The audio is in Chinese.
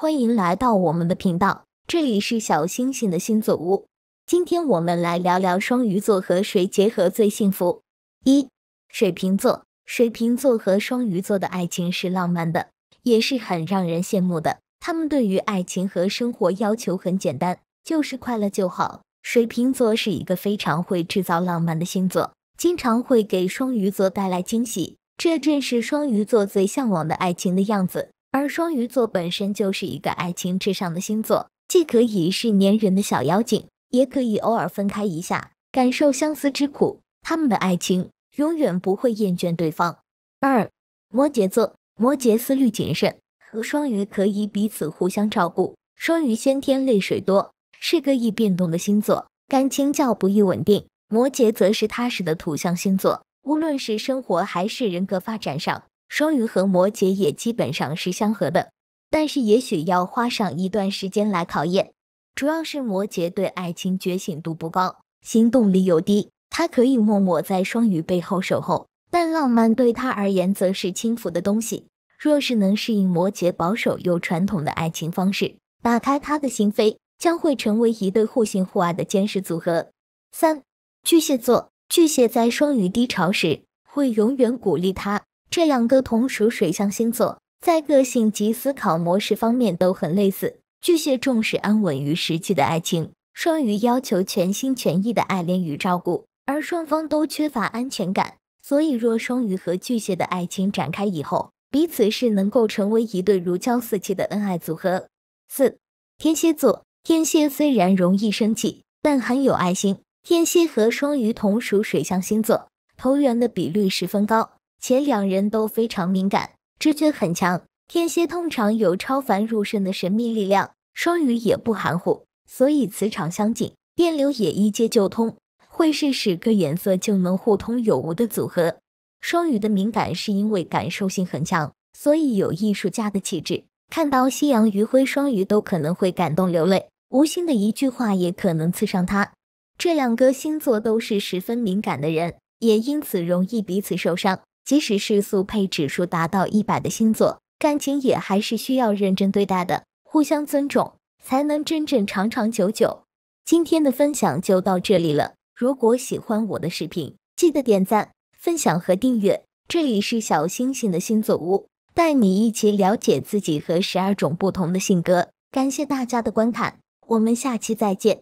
欢迎来到我们的频道，这里是小星星的星座屋。今天我们来聊聊双鱼座和谁结合最幸福。一、水瓶座。水瓶座和双鱼座的爱情是浪漫的，也是很让人羡慕的。他们对于爱情和生活要求很简单，就是快乐就好。水瓶座是一个非常会制造浪漫的星座，经常会给双鱼座带来惊喜，这正是双鱼座最向往的爱情的样子。而双鱼座本身就是一个爱情至上的星座，既可以是粘人的小妖精，也可以偶尔分开一下，感受相思之苦。他们的爱情永远不会厌倦对方。二摩羯座，摩羯思虑谨慎，和双鱼可以彼此互相照顾。双鱼先天泪水多，是个易变动的星座，感情较不易稳定。摩羯则是踏实的土象星座，无论是生活还是人格发展上。双鱼和摩羯也基本上是相合的，但是也许要花上一段时间来考验。主要是摩羯对爱情觉醒度不高，行动力又低，他可以默默在双鱼背后守候，但浪漫对他而言则是轻浮的东西。若是能适应摩羯保守又传统的爱情方式，打开他的心扉，将会成为一对互信互爱的坚实组合。三，巨蟹座，巨蟹在双鱼低潮时会永远鼓励他。这两个同属水象星座，在个性及思考模式方面都很类似。巨蟹重视安稳与实际的爱情，双鱼要求全心全意的爱恋与照顾，而双方都缺乏安全感，所以若双鱼和巨蟹的爱情展开以后，彼此是能够成为一对如胶似漆的恩爱组合。四天蝎座，天蝎虽然容易生气，但很有爱心。天蝎和双鱼同属水象星座，投缘的比率十分高。且两人都非常敏感，直觉很强。天蝎通常有超凡入圣的神秘力量，双鱼也不含糊，所以磁场相近，电流也一接就通。会是十个颜色就能互通有无的组合。双鱼的敏感是因为感受性很强，所以有艺术家的气质。看到夕阳余晖，双鱼都可能会感动流泪。无心的一句话也可能刺伤他。这两个星座都是十分敏感的人，也因此容易彼此受伤。即使是速配指数达到一百的星座，感情也还是需要认真对待的，互相尊重才能真正长长久久。今天的分享就到这里了，如果喜欢我的视频，记得点赞、分享和订阅。这里是小星星的星座屋，带你一起了解自己和十二种不同的性格。感谢大家的观看，我们下期再见。